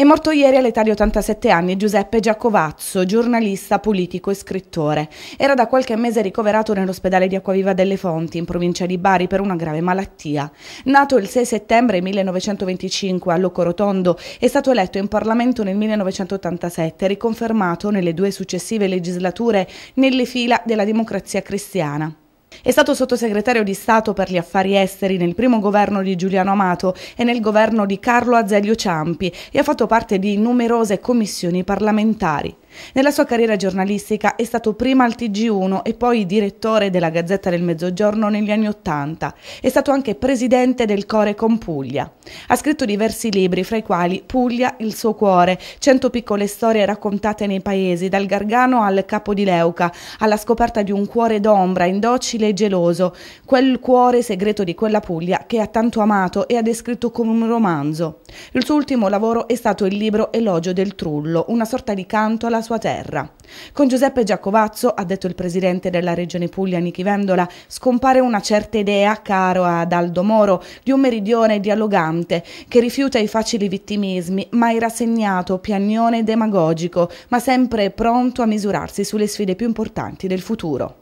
È morto ieri all'età di 87 anni Giuseppe Giacovazzo, giornalista, politico e scrittore. Era da qualche mese ricoverato nell'ospedale di Acquaviva delle Fonti, in provincia di Bari, per una grave malattia. Nato il 6 settembre 1925 a Locorotondo, è stato eletto in Parlamento nel 1987, e riconfermato nelle due successive legislature nelle fila della Democrazia Cristiana. È stato sottosegretario di Stato per gli affari esteri nel primo governo di Giuliano Amato e nel governo di Carlo Azeglio Ciampi e ha fatto parte di numerose commissioni parlamentari. Nella sua carriera giornalistica è stato prima al TG1 e poi direttore della Gazzetta del Mezzogiorno negli anni Ottanta. È stato anche presidente del Core con Puglia. Ha scritto diversi libri, fra i quali Puglia, il suo cuore, cento piccole storie raccontate nei paesi, dal Gargano al Capo di Leuca, alla scoperta di un cuore d'ombra, indocile e geloso, quel cuore segreto di quella Puglia che ha tanto amato e ha descritto come un romanzo. Il suo ultimo lavoro è stato il libro Elogio del Trullo, una sorta di canto alla la sua terra. Con Giuseppe Giacovazzo, ha detto il presidente della regione Puglia Nichi Vendola, scompare una certa idea, caro ad Aldo Moro, di un meridione dialogante che rifiuta i facili vittimismi, mai rassegnato, piagnone e demagogico, ma sempre pronto a misurarsi sulle sfide più importanti del futuro.